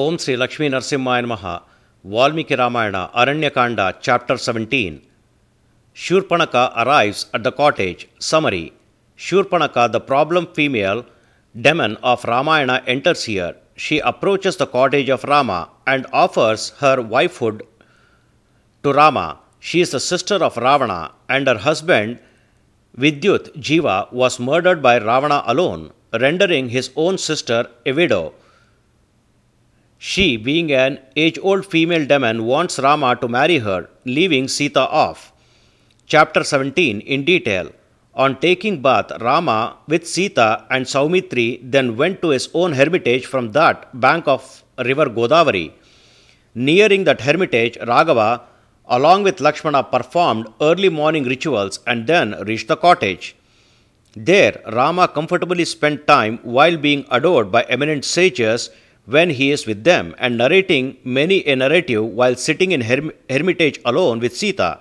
ಓಂ Shri Narasimha ನರಸಿಂಹಾಯ Valmiki Ramayana Ramayana Aranyakanda chapter seventeen Shurpanakha arrives at the cottage summary Shurpanaka, the problem female demon of Ramayana, enters here. She approaches the cottage of Rama and offers her wifehood to Rama. She is the sister of Ravana, and her husband Vidyut Jiva was murdered by Ravana alone, rendering his own sister a widow. She, being an age old female demon, wants Rama to marry her, leaving Sita off. Chapter 17 in detail. On taking bath, Rama with Sita and Saumitri then went to his own hermitage from that bank of river Godavari. Nearing that hermitage, Raghava, along with Lakshmana, performed early morning rituals and then reached the cottage. There, Rama comfortably spent time while being adored by eminent sages when he is with them and narrating many a narrative while sitting in hermitage alone with Sita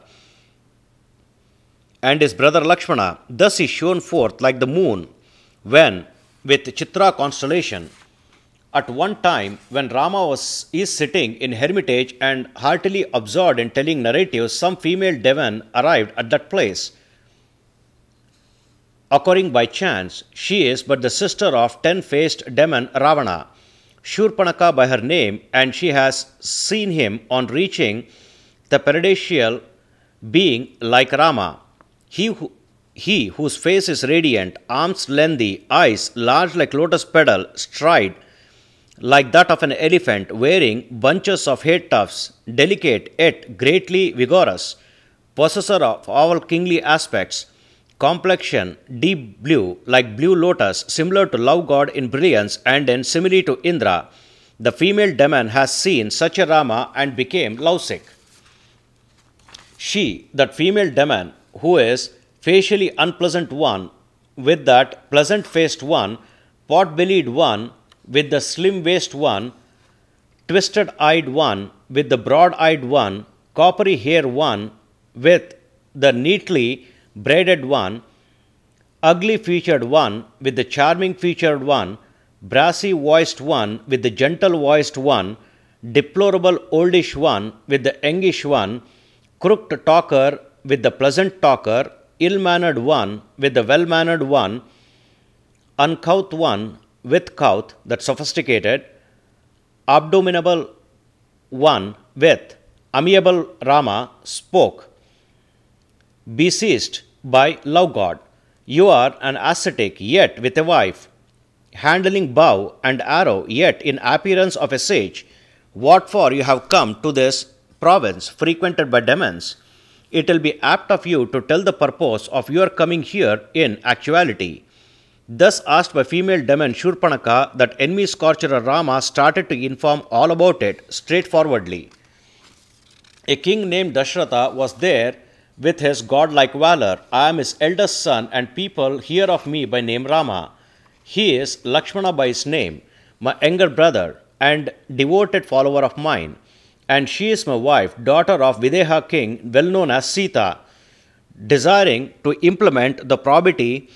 and his brother Lakshmana. Thus he shone forth like the moon when with Chitra constellation. At one time, when Rama was is sitting in hermitage and heartily absorbed in telling narratives, some female Devan arrived at that place. Occurring by chance, she is but the sister of ten faced demon Ravana. Shurpanaka by her name, and she has seen him on reaching the paradisial being like Rama. He, who, he whose face is radiant, arms lengthy, eyes large like lotus petal, stride like that of an elephant, wearing bunches of hair tufts, delicate yet greatly vigorous, possessor of all kingly aspects, complexion deep blue, like blue lotus, similar to love god in brilliance and in simile to Indra. The female demon has seen such a Rama and became lovesick. She, that female demon, who is facially unpleasant one, with that pleasant faced one, pot bellied one, with the slim waist one, twisted eyed one, with the broad eyed one, coppery hair one, with the neatly braided one, ugly featured one with the charming featured one, brassy voiced one with the gentle voiced one, deplorable oldish one with the youngish one, crooked talker with the pleasant talker, ill mannered one with the well mannered one, uncouth one with couth, that sophisticated, abominable one with amiable Rama spoke. Be seized by love God. You are an ascetic, yet with a wife, handling bow and arrow, yet in appearance of a sage. What for you have come to this province frequented by demons? It will be apt of you to tell the purpose of your coming here in actuality. Thus asked by female demon Shurpanaka, that enemy scorcher Rama started to inform all about it straightforwardly. A king named Dashratha was there with his godlike valor. I am his eldest son, and people hear of me by name Rama. He is Lakshmana by his name, my younger brother and devoted follower of mine. And she is my wife, daughter of Videha king, well known as Sita. Desiring to implement the probity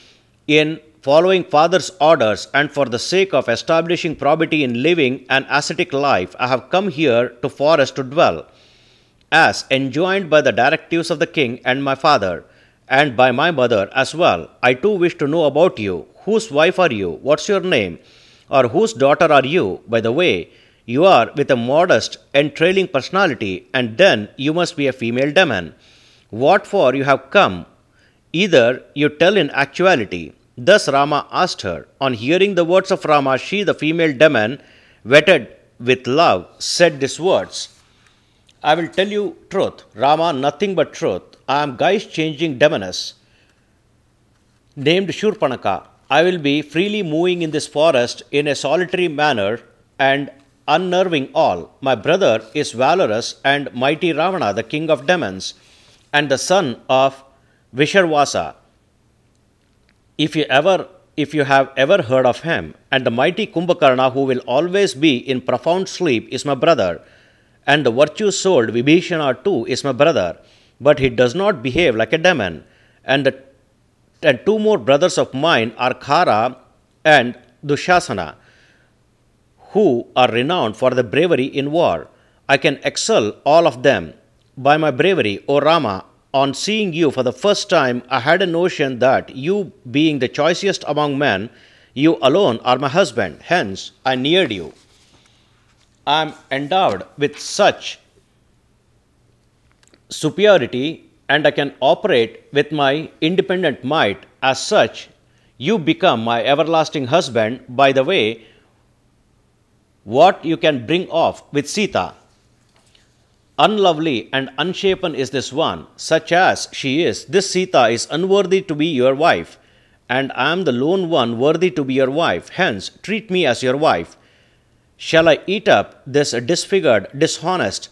in following father's orders and for the sake of establishing probity in living an ascetic life, I have come here to forest to dwell as enjoined by the directives of the king and my father, and by my mother as well. I too wish to know about you. Whose wife are you? What's your name? Or whose daughter are you? By the way, you are with a modest and trailing personality, and then you must be a female demon. What for you have come? Either you tell in actuality. Thus Rama asked her. On hearing the words of Rama, she, the female demon, wetted with love, said these words. I will tell you truth. Rama, nothing but truth. I am guise changing demoness named Shurpanaka. I will be freely moving in this forest in a solitary manner and unnerving all. My brother is valorous and mighty Ravana, the king of demons, and the son of Visharvasa. If you ever if you have ever heard of him, and the mighty Kumbhakarna, who will always be in profound sleep, is my brother and the virtuous sold Vibhishana too is my brother, but he does not behave like a demon. And, the, and two more brothers of mine are Khara and Dushasana, who are renowned for their bravery in war. I can excel all of them. By my bravery, O Rama, on seeing you for the first time, I had a notion that you, being the choicest among men, you alone are my husband. Hence, I neared you. I am endowed with such superiority and I can operate with my independent might. As such, you become my everlasting husband. By the way, what you can bring off with Sita. Unlovely and unshapen is this one, such as she is. This Sita is unworthy to be your wife, and I am the lone one worthy to be your wife. Hence, treat me as your wife. Shall I eat up this disfigured, dishonest,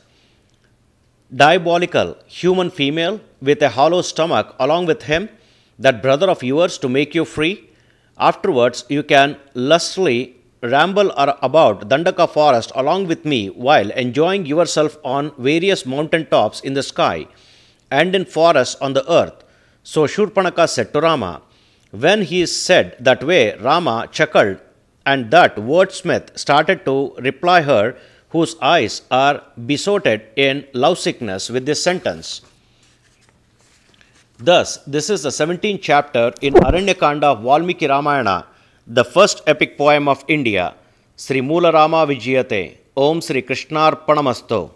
diabolical human female with a hollow stomach along with him, that brother of yours, to make you free? Afterwards, you can lustily ramble about Dandaka forest along with me while enjoying yourself on various mountain tops in the sky and in forests on the earth. So Shurpanaka said to Rama, when he said that way, Rama chuckled and that Wordsmith started to reply her, whose eyes are besotted in love sickness with this sentence. Thus, this is the 17th chapter in Aranyakanda of Valmiki Ramayana, the first epic poem of India. Sri Moolarama Vijayate. Om Sri Krishnarpanamastu.